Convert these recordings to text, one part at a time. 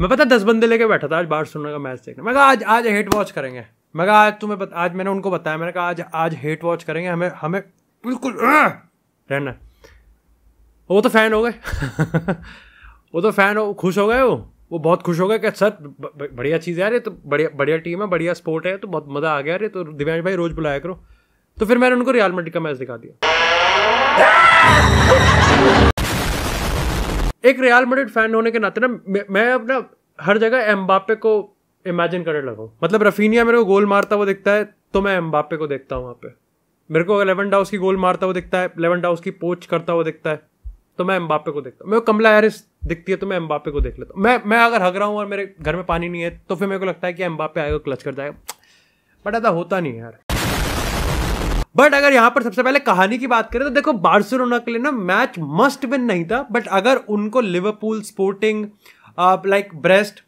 मैं पता दस बंदे लेके बैठा था आज सुनने का मैच देखने मैं कहा आज आज हेट वॉच करेंगे मैं कहा आज तुम्हें पता आज मैंने उनको बताया मैंने कहा आज आज हेट वॉच करेंगे हमें हमें बिल्कुल हाँ! रहना वो तो फैन हो गए वो तो फैन हो खुश हो गए वो वो बहुत खुश हो गए कि सर बढ़िया चीज़ है अरे तो बढ़िया बढ़िया टीम है बढ़िया स्पोर्ट है तो बहुत मज़ा आ गया अरे तो दिव्यांश भाई रोज़ बुलाया करो तो फिर मैंने उनको रियल मड्रिड का मैच दिखा दिया एक रियल मेडिट फैन होने के नाते ना मैं अपना हर जगह एम्बापे को इमेजिन करने लगा हूँ मतलब रफीनिया मेरे को गोल मारता हुआ दिखता है तो मैं एम्बापे को देखता हूँ वहाँ पे मेरे को अगर लेवन डाउस की गोल मारता हुआ दिखता है लेवन डाउस की पोच करता हुआ दिखता है तो मैं एम्बापे को देखता हूँ मेरे को कमला हैरिस दिखती है तो मैं एम्बापे को देख लेता हूँ मैं मैं अगर हग रहा हूँ और मेरे घर में पानी नहीं है तो फिर मेरे को लगता है कि एम्बापे आएगा क्लच कर जाएगा बट ऐसा होता नहीं है यार बट अगर यहाँ पर सबसे पहले कहानी की बात करें तो देखो बार्सिलोना के लिए ना मैच मस्ट विन नहीं था बट अगर उनको लिवरपूल स्पोर्टिंग लाइक ब्रेस्ट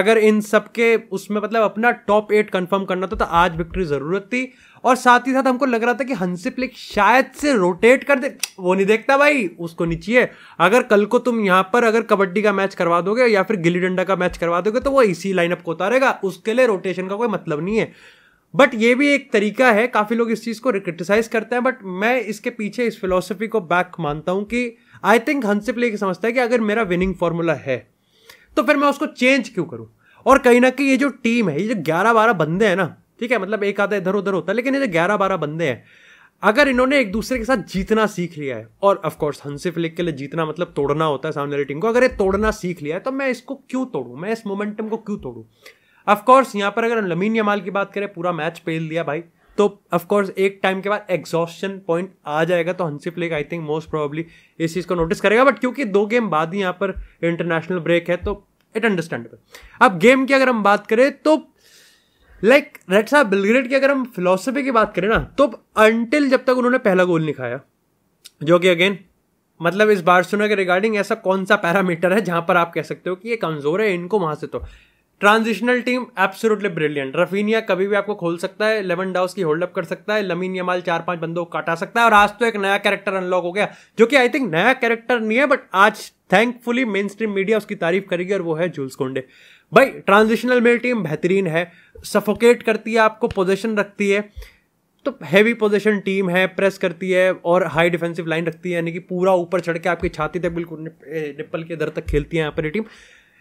अगर इन सब के उसमें मतलब अपना टॉप एट कंफर्म करना था तो आज विक्ट्री ज़रूरत थी और साथ ही साथ हमको लग रहा था कि हंसी प्लिक शायद से रोटेट कर दे वो नहीं देखता भाई उसको नीचे अगर कल को तुम यहाँ पर अगर कबड्डी का मैच करवा दोगे या फिर गिल्ली डंडा का मैच करवा दोगे तो वो इसी लाइनअप को उतारेगा उसके लिए रोटेशन का कोई मतलब नहीं है बट ये भी एक तरीका है काफ़ी लोग इस चीज़ को क्रिटिसाइज करते हैं बट मैं इसके पीछे इस फिलोसफी को बैक मानता हूं कि आई थिंक हंसिप लेके समझता है कि अगर मेरा विनिंग फॉर्मूला है तो फिर मैं उसको चेंज क्यों करूं और कहीं ना कहीं ये जो टीम है ये जो ग्यारह बारह बंदे हैं ना ठीक है मतलब एक आधा इधर उधर होता है लेकिन ये जो ग्यारह बारह बंदे हैं अगर इन्होंने एक दूसरे के साथ जीतना सीख लिया है और ऑफकोर्स हंसिफ लिख के लिए जीतना मतलब तोड़ना होता है सामने वाली टीम को अगर ये तोड़ना सीख लिया है तो मैं इसको क्यों तोड़ूं मैं इस मोमेंटम को क्यों तोड़ूं अफकोर्स यहाँ पर अगर लमीन यमाल की बात करें पूरा मैच पेल दिया भाई तो अफकोर्स एक टाइम के बाद एग्जॉस्टन पॉइंट आ जाएगा तो Hansi Flick I think most probably इस चीज़ को नोटिस करेगा बट क्योंकि दो गेम बाद ही यहाँ पर इंटरनेशनल ब्रेक है तो इट अंडरस्टैंडेबल अब गेम की अगर हम बात करें तो लाइक रेड साहब बिलग्रेड की अगर हम फिलोसफी की बात करें ना तो अनटिल जब तक उन्होंने पहला गोल नहीं खाया जो कि अगेन मतलब इस बार सुना के रिगार्डिंग ऐसा कौन सा पैरामीटर है जहां पर आप कह सकते हो कि ये कमजोर है इनको वहां से तो transitional team absolutely brilliant Raphinha कभी भी आपको खोल सकता है लेवन डाउस की होल्डअप कर सकता है लमीन यमाल चार पांच बंदों को काटा सकता है और आज तो एक नया कैरेक्टर अनलॉक हो गया जो कि आई थिंक नया कैरेक्टर नहीं है बट आज थैंकफुली मेन स्ट्रीम मीडिया उसकी तारीफ करेगी और वो है जूल्स कोंडे भाई ट्रांजिशनल मेरी टीम बेहतरीन है सफोकेट करती है आपको पोजिशन रखती है तो हैवी पोजिशन टीम है प्रेस करती है और हाई डिफेंसिव लाइन रखती है यानी कि पूरा ऊपर चढ़ के आपकी छाती तक बिल्कुल निप्पल के दर तक खेलती है यहाँ पर टीम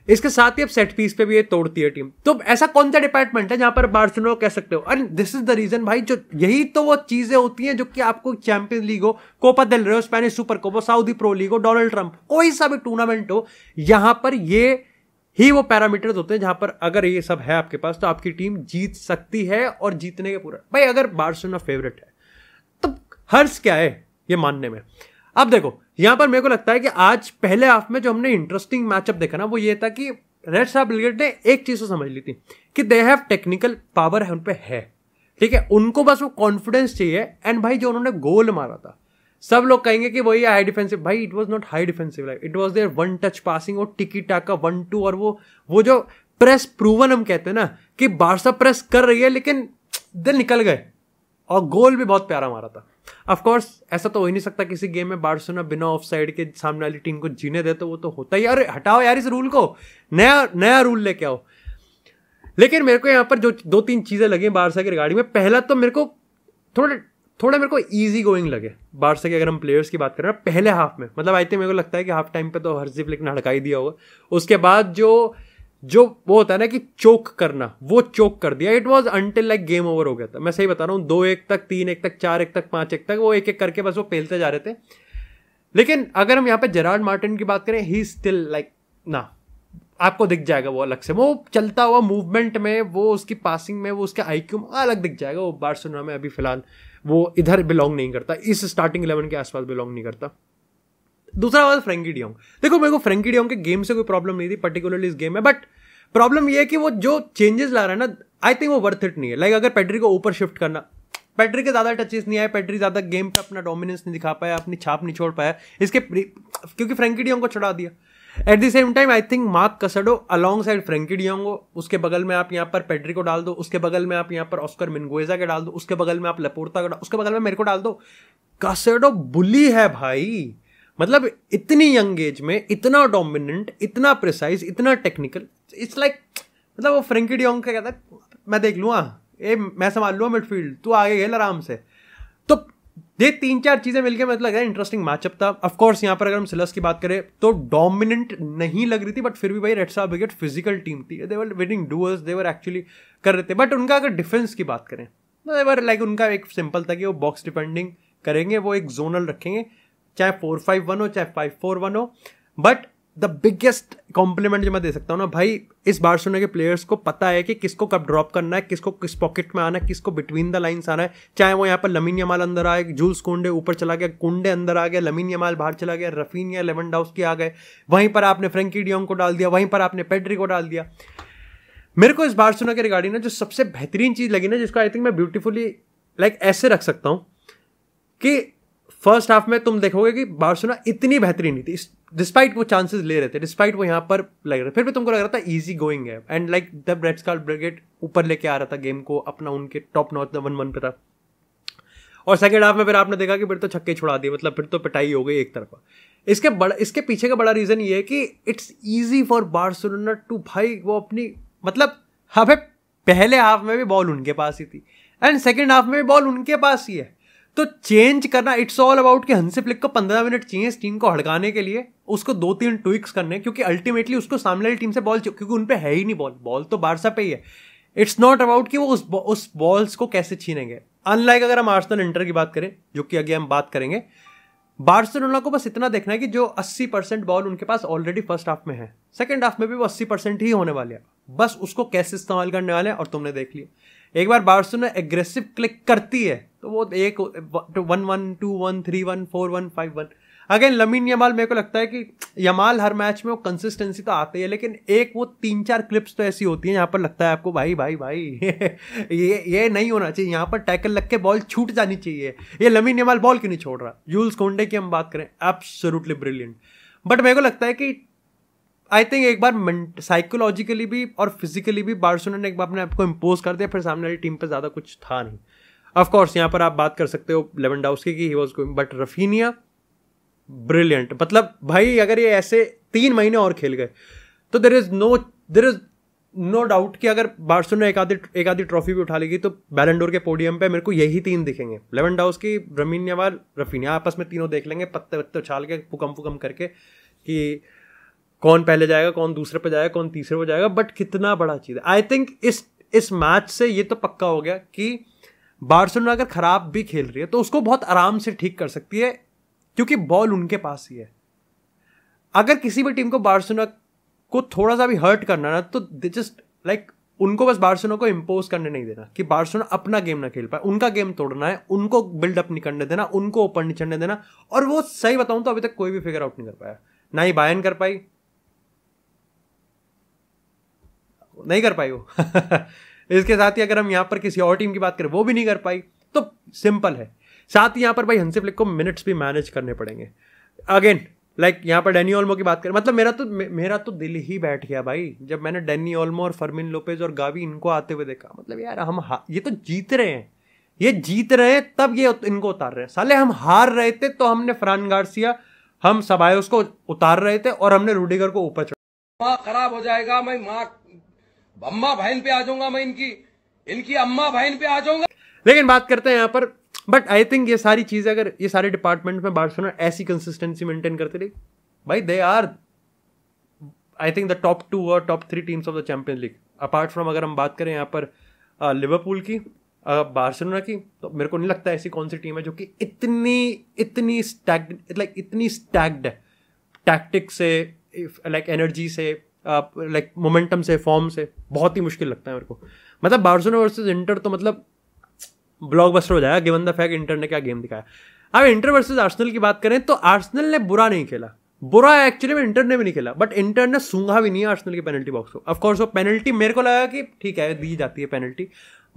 इसके साथ ही अब सेट पीस पे भी ये तोड़ती है टीम तो ऐसा कौन सा डिपार्टमेंट है जहां पर बार्सिलोना कह सकते हो and this is the reason भाई जो यही तो वो चीजें होती हैं जो कि आपको चैंपियंस लीग हो कोपा दिल रहे हो स्पेनिश सुपर हो साउदी प्रो लीग हो डोनाल्ड ट्रंप कोई सा भी टूर्नामेंट हो यहां पर ये ही वो पैरामीटर्स होते हैं जहां पर अगर ये सब है आपके पास तो आपकी टीम जीत सकती है और जीतने के पूरा भाई अगर बार्सिलोना फेवरेट है तो हर्ष क्या है ये मानने में अब देखो यहां पर मेरे को लगता है कि आज पहले हाफ में जो हमने इंटरेस्टिंग मैचअप देखा ना वो ये था कि रेड साहब ब्रिगेड ने एक चीज़ को समझ ली थी कि दे हैव टेक्निकल पावर है उन पर है ठीक है उनको बस वो कॉन्फिडेंस चाहिए एंड भाई जो उन्होंने गोल मारा था सब लोग कहेंगे कि वही हाई डिफेंसिव भाई it was not high defensive life it was their one touch passing और टिकी टाका वन टू और वो वो जो प्रेस प्रूवन हम कहते हैं ना कि बारसा प्रेस कर रही है लेकिन दिल निकल गए और गोल भी बहुत प्यारा मारा था अफकोर्स ऐसा तो हो ही नहीं सकता किसी गेम में बार्सोना बिना ऑफ साइड के सामने वाली टीम को जीने दे तो वो तो होता ही अरे हटाओ यार इस रूल को नया नया रूल लेके आओ लेकिन मेरे को यहाँ पर जो दो तीन चीज़ें लगी बारसा की रिगार्डिंग में पहला तो मेरे को थोड़ा थोड़ा मेरे को ईजी गोइंग लगे बारसा के अगर हम प्लेयर्स की बात करें पहले हाफ में मतलब आई थिंक मेरे को लगता है कि हाफ टाइम पर तो हर्जीफ लेकिन हड़का दिया होगा उसके बाद जो जो वो होता है ना कि चोक करना वो चोक कर दिया it was until like game over हो गया था मैं सही बता रहा हूँ दो एक तक तीन एक तक चार एक तक पाँच एक तक वो एक एक करके बस वो फेलते जा रहे थे लेकिन अगर हम यहाँ पे जेराड मार्टिन की बात करें ही स्टिल लाइक ना आपको दिख जाएगा वो अलग से वो चलता हुआ मूवमेंट में वो उसकी पासिंग में वो उसके आई क्यू में अलग दिख जाएगा वो बार्सिलोना में अभी फिलहाल वो इधर बिलोंग नहीं करता इस स्टार्टिंग इलेवन के आसपास बिलोंग नहीं करता दूसरा बात फ्रेंकी डियोंग देखो मेरे को फ्रेंकी डियोंग के गेम से कोई प्रॉब्लम नहीं थी पर्टिकुलरली इस गेम में बट प्रॉब्लम ये है कि वो जो चेंजेस ला रहा है ना आई थिंक वो वर्थ इट नहीं है लाइक like, अगर पैटरी को ऊपर शिफ्ट करना पैटरी के ज़्यादा टचेस नहीं आए पैटरी ज़्यादा गेम पे अपना डोमिनेंस नहीं दिखा पाया अपनी छाप नहीं छोड़ पाया इसके क्योंकि फ्रेंकी डियोंग को छुड़ा दिया at the same time I think Marc Casado alongside Frenkie de Jong उसके बगल में आप यहाँ पर पेड्री को डाल दो उसके बगल में आप यहाँ पर ऑस्कर मिनगोजा के डाल दो उसके बगल में आप लपोरता का उसके बगल में मेरे को डाल दो कसडो बुली है भाई मतलब इतनी यंग एज में इतना डोमिनेंट इतना प्रिसाइज इतना टेक्निकल इट्स लाइक मतलब वो फ्रेंकी डोंग का कहता है मैं देख हाँ ए मैं संभाल लूँ मिडफील्ड तू आगे खेल आराम से तो ये तीन चार चीज़ें मिलकर मतलब लग रहा है इंटरेस्टिंग मैचअप था ऑफकोर्स यहाँ पर अगर हम सिलस की बात करें तो डोमिनेंट नहीं लग रही थी बट फिर भी भाई रेड साहब विकेट फिजिकल टीम थी they were winning duels they were actually कर रहे थे बट उनका अगर डिफेंस की बात करें देवर तो लाइक उनका एक सिंपल था कि वो बॉक्स डिपेंडिंग करेंगे वो एक जोनल रखेंगे चाहे फोर फाइव वन हो चाहे फाइव फोर वन हो बट द बिगेस्ट कॉम्प्लीमेंट जो मैं दे सकता हूँ ना भाई इस बार सुनने के प्लेयर्स को पता है कि किसको कब ड्रॉप करना है किसको किस पॉकेट में आना है किसको बिटवीन द लाइन्स आना है चाहे वो यहाँ पर लमीन यमाल अंदर आए जूल्स कुंडे ऊपर चला गया कुंडे अंदर आ गया लमीन यमाल बाहर चला गया रफीन या लेवन डाउस की आ गए वहीं पर आपने फ्रेंकी डियोंग को डाल दिया वहीं पर आपने पेड्री को डाल दिया मेरे को इस सुना के रिगार्डिंग ना जो सबसे बेहतरीन चीज़ लगी ना जिसको आई थिंक मैं ब्यूटीफुली लाइक ऐसे रख सकता हूँ कि फर्स्ट हाफ में तुम देखोगे कि बार्सोना इतनी बेहतरीन नहीं थी डिस्पाइट वो चांसेस ले रहे थे डिस्पाइट वो यहाँ पर लग रहे फिर भी तुमको लग रहा था ईजी गोइंग है and like the red scar brigade ऊपर लेके आ रहा था गेम को अपना उनके टॉप नॉर्थ वन वन पे था और सेकेंड हाफ में फिर आपने देखा कि फिर तो छक्के छुड़ा दिए मतलब फिर तो पिटाई हो गई एक तरफा इसके बड़ा इसके पीछे का बड़ा रीज़न ये है कि it's easy for Barcelona to भाई वो अपनी मतलब हाफ पहले हाफ में भी बॉल उनके पास ही थी एंड सेकेंड हाफ में भी बॉल उनके पास ही है तो चेंज करना इट्स ऑल अबाउट कि हंसी फ्लिक को पंद्रह मिनट चाहिए इस टीम को हड़काने के लिए उसको दो तीन ट्विक्स करने क्योंकि अल्टीमेटली उसको सामने वाली टीम से बॉल क्योंकि उन पर है ही नहीं बॉल बॉल तो बारसा पे ही है इट्स नॉट अबाउट कि वो उस उस बॉल्स को कैसे छीनेंगे अनलाइक अगर हम आर्सनल इंटर की बात करें जो कि अगे हम बात करेंगे बार्सिलोना को बस इतना देखना है कि जो 80 परसेंट बॉल उनके पास ऑलरेडी फर्स्ट हाफ में है सेकेंड हाफ में भी वो 80 परसेंट ही होने वाले हैं बस उसको कैसे इस्तेमाल करने वाले हैं और तुमने देख लिया एक बार बार्सोना एग्रेसिव क्लिक करती है तो वो एक one one two one three one four one five one again Lamine Yamal मेरे को लगता है कि यमाल हर मैच में वो कंसिस्टेंसी तो आती है लेकिन एक वो तीन चार क्लिप्स तो ऐसी होती हैं यहाँ पर लगता है आपको भाई भाई भाई ये ये नहीं होना चाहिए यहाँ पर टैकल लग के बॉल छूट जानी चाहिए ये लमीन यमाल बॉल क्यों नहीं छोड़ रहा जूल्स कोंडे की हम बात करें एब्सोलूटली ब्रिलियंट बट मेरे को लगता है कि आई थिंक एक बार साइकोलॉजिकली भी और फिजिकली भी बार्सोना ने एक बार अपने आपको इम्पोज कर दिया फिर सामने वाली टीम पर ज़्यादा कुछ था नहीं ऑफकोर्स यहाँ पर आप बात कर सकते हो लेवन डाउसकी की he was going but Raphinha brilliant मतलब भाई अगर ये ऐसे तीन महीने और खेल गए तो there is no there is no doubt कि अगर बार्सोना एक आधी एक आधी ट्रॉफी भी उठा लेगी तो बैलेंडोर के पोडियम पे मेरे को यही तीन दिखेंगे लेवन डाउस की रमीनियावाल रफीनिया आपस में तीनों देख लेंगे पत्ते वत्ते उछाल के फुकम फुकम करके कि कौन पहले जाएगा कौन दूसरे पे जाएगा कौन तीसरे पे जाएगा बट कितना बड़ा चीज़ है आई थिंक इस इस मैच से ये तो पक्का हो गया कि बार्सिलोना अगर ख़राब भी खेल रही है तो उसको बहुत आराम से ठीक कर सकती है क्योंकि बॉल उनके पास ही है अगर किसी भी टीम को बार्सिलोना को थोड़ा सा भी हर्ट करना ना तो दे जस्ट लाइक उनको बस बार्सिलोना को इम्पोज करने नहीं देना कि बार्सिलोना अपना गेम ना खेल पाए उनका गेम तोड़ना है उनको बिल्डअप नहीं करने देना उनको ओपन नहीं चढ़ने देना और वो सही बताऊं तो अभी तक कोई भी फिगर आउट नहीं कर पाया ना ही बायन कर पाई नहीं कर पाई वो इसके साथ ही अगर हम यहाँ पर किसी और टीम की बात करें वो भी नहीं कर पाई तो सिंपल है साथ ही यहाँ पर भाई हंसी फ्लिक को मिनट्स भी मैनेज करने पड़ेंगे अगेन लाइक like, यहाँ पर डेनी ऑलमो की बात करें मतलब मेरा तो मेरा तो दिल ही बैठ गया भाई जब मैंने डेनी ऑलमो और फरमिन लोपेज और गावी इनको आते हुए देखा मतलब यार हम ये तो जीत रहे हैं ये जीत रहे हैं तब ये इनको उतार रहे हैं साले हम हार रहे थे तो हमने फ्रान गार्सिया हम सबायोस को उतार रहे थे और हमने रूडीगर को ऊपर चढ़ा खराब हो जाएगा मैं माँ अम्मा बहन पे आ जाऊंगा मैं इनकी इनकी अम्मा बहन पे आ जाऊंगा लेकिन बात करते हैं यहाँ पर बट आई थिंक ये सारी चीज़ें अगर ये सारे डिपार्टमेंट में बार्सिलोना ऐसी कंसिस्टेंसी मेंटेन करते रहे भाई they are I think the top two और top three teams of the Champions League apart from अगर हम बात करें यहाँ पर लिवरपूल की बार्सिलोना की तो मेरे को नहीं लगता ऐसी कौन सी टीम है जो कि इतनी इतनी स्टैग्ड लाइक इतनी स्टैग्ड है टैक्टिक से लाइक एनर्जी से लाइक मोमेंटम से फॉर्म से बहुत ही मुश्किल लगता है मेरे को मतलब बार्सोना वर्सेज इंटर तो मतलब ब्लॉकबस्टर हो जाएगा गिवन द फैक्ट इंटर ने क्या गेम दिखाया अब इंटर वर्सेज आर्सनल की बात करें तो आर्सनल ने बुरा नहीं खेला बुरा एक्चुअली में इंटर ने भी नहीं खेला बट इंटर ने सूंघा भी नहीं है आर्सनल की पेनल्टी बॉक्स को ऑफकोर्स वो पेनल्टी मेरे को लगा कि ठीक है दी जाती है पेनल्टी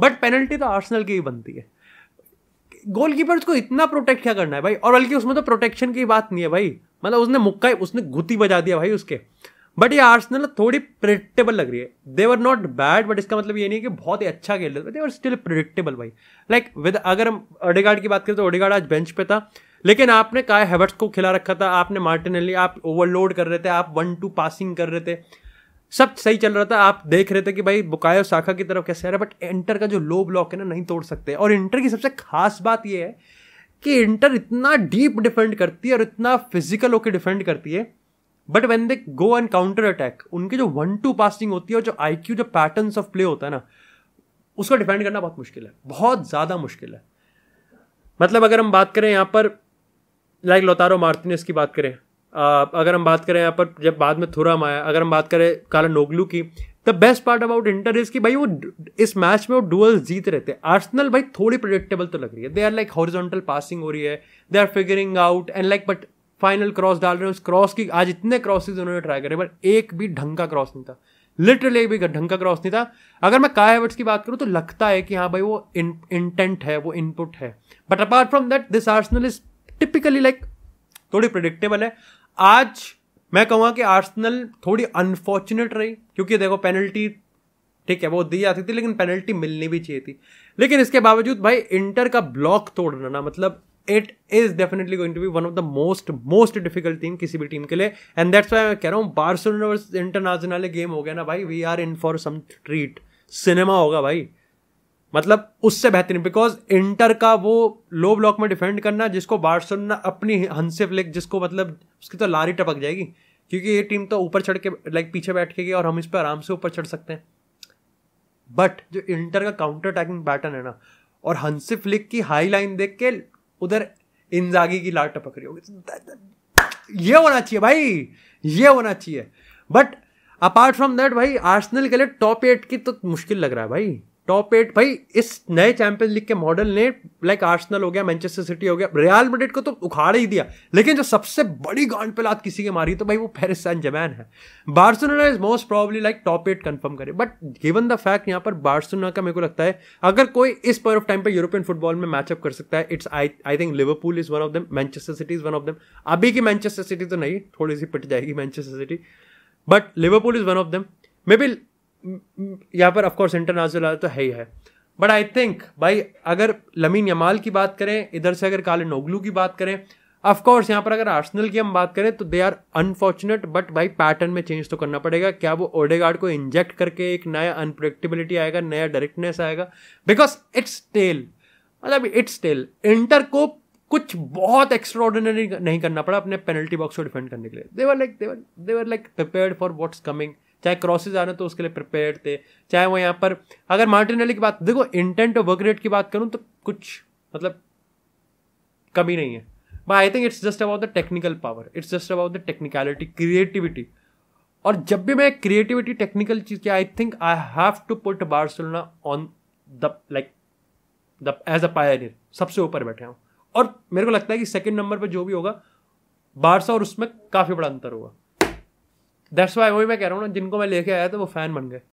बट पेनल्टी तो आर्सनल की ही बनती है कीपर्स को इतना प्रोटेक्ट क्या करना है भाई और बल्कि उसमें तो प्रोटेक्शन की बात नहीं है भाई मतलब उसने मुक्का उसने गुती बजा दिया भाई उसके बट ये आर्सनल थोड़ी प्रिडिक्टेबल लग रही है they were not bad but इसका मतलब ये नहीं है कि बहुत ही अच्छा खेल रहे थे और वर स्टिल प्रिडिक्टेबल भाई लाइक like, विद अगर हम ओडेगार्ड की बात करें तो ओडेगार्ड आज बेंच पे था लेकिन आपने काय हैवर्ट्स को खिला रखा था आपने मार्टिन मार्टिनली आप ओवरलोड कर रहे थे आप वन टू पासिंग कर रहे थे सब सही चल रहा था आप देख रहे थे कि भाई बुकायो शाखा की तरफ कैसे आ रहा है बट इंटर का जो लो ब्लॉक है ना नहीं तोड़ सकते और इंटर की सबसे खास बात यह है कि इंटर इतना डीप डिफेंड करती है और इतना फिजिकल होकर डिफेंड करती है but when they go and counter attack उनके जो वन टू पासिंग होती है और जो आई क्यू जो पैटर्न ऑफ प्ले होता है ना उसको डिफेंड करना बहुत मुश्किल है बहुत ज़्यादा मुश्किल है मतलब अगर हम बात करें यहाँ पर लाइक लोतारो मार्टिनेस की बात करें आ, अगर हम बात करें यहाँ पर जब बाद में थोड़ा आया अगर हम बात करें काला नोगलू की the best part about Inter is कि भाई वो इस मैच में वो डुअल्स जीत रहे थे आर्सनल भाई थोड़ी प्रोडिक्टेबल तो लग रही है they are like horizontal passing हो रही है they are figuring out and like but final cross डाल रहे हैं उस क्रॉस की आज इतने क्रॉसेज उन्होंने ट्राई करे पर एक भी ढंग का क्रॉस नहीं था लिटरली एक भी ढंग का क्रॉस नहीं था अगर मैं काय एवर्ट्स की बात करूँ तो लगता है कि हाँ भाई वो इंटेंट है वो इनपुट है but apart from that this Arsenal is typically like थोड़ी प्रिडिक्टेबल है आज मैं कहूँगा कि आर्सनल थोड़ी अनफॉर्चुनेट रही क्योंकि देखो पेनल्टी ठीक है वो दी जाती थी लेकिन पेनल्टी मिलनी भी चाहिए थी लेकिन इसके बावजूद भाई इंटर का ब्लॉक तोड़ना ना मतलब it is definitely going to be one of the most most difficult team किसी भी टीम के लिए एंड दैट्स वाई मैं कह रहा हूँ बार्सोलोना वर्स इंटरनेशनल गेम हो गया ना भाई we are in for some treat cinema होगा भाई मतलब उससे बेहतरीन बिकॉज इंटर का वो लो ब्लॉक में डिफेंड करना जिसको बार्सोलोना अपनी हंसे फ्लिक जिसको मतलब उसकी तो लारी टपक जाएगी क्योंकि ये टीम तो ऊपर चढ़ के लाइक पीछे बैठ के गई और हम इस पर आराम से ऊपर चढ़ सकते हैं बट जो इंटर का काउंटर अटैकिंग पैटर्न है ना और हंसी फ्लिक की हाई लाइन देख के उधर इंजागी की लाट टपक रही होगी ये होना चाहिए भाई ये होना चाहिए बट अपार्ट फ्रॉम दैट भाई आर्सनल के लिए टॉप एट की तो मुश्किल लग रहा है भाई टॉप एट भाई इस नए चैंपियंस लीग के मॉडल ने लाइक आर्सनल हो गया मैनचेस्टर सिटी हो गया रियाल मेडिट को तो उखाड़ ही दिया लेकिन जो सबसे बड़ी गांड पे लात किसी के मारी तो भाई वो पेरिस सैन जमैन है Barcelona is most probably like top eight confirm करे बट गिवन द फैक्ट यहाँ पर बार्सोना का मेरे को लगता है अगर कोई इस पॉइंट ऑफ टाइम पर यूरोपियन फुटबॉल में मैचअप कर सकता है it's I I think Liverpool is one of them Manchester City is one of them अभी की मैनचेस्टर सिटी तो नहीं थोड़ी सी पिट जाएगी Manchester City but Liverpool is one of them may be यहाँ पर ऑफकोर्स इंटरनेशनल तो है ही है बट आई थिंक भाई अगर लमीन यमाल की बात करें इधर से अगर काले नोगलू की बात करें ऑफकोर्स यहाँ पर अगर आर्सनल की हम बात करें तो दे आर अनफॉर्चुनेट बट भाई पैटर्न में चेंज तो करना पड़ेगा क्या वो ओडेगार्ड को इंजेक्ट करके एक नया अनप्रडिक्टेबिलिटी आएगा नया डायरेक्टनेस आएगा बिकॉज इट्स टेल मतलब इट्स टेल इंटर को कुछ बहुत एक्स्ट्रॉर्डिनरी नहीं करना पड़ा अपने पेनल्टी बॉक्स को डिफेंड करने के लिए they were like they were they were like prepare for what's coming चाहे क्रॉसेज आ आने तो उसके लिए प्रिपेयर थे चाहे वो यहाँ पर अगर मार्टिनली की बात देखो इंटेंट और वर्क रेट की बात करूँ तो कुछ मतलब कमी नहीं है but I think it's just about the technical power it's just about the technicality creativity और जब भी मैं क्रिएटिविटी टेक्निकल चीज़ की I think I have to put Barcelona on the like the as a pair सबसे ऊपर बैठे हूँ और मेरे को लगता है कि सेकेंड नंबर पर जो भी होगा बारसा और उसमें काफ़ी बड़ा अंतर होगा दैट्स वाई वही मैं कह रहा हूँ ना जिनको मैं लेके आया था वो फैन बन गए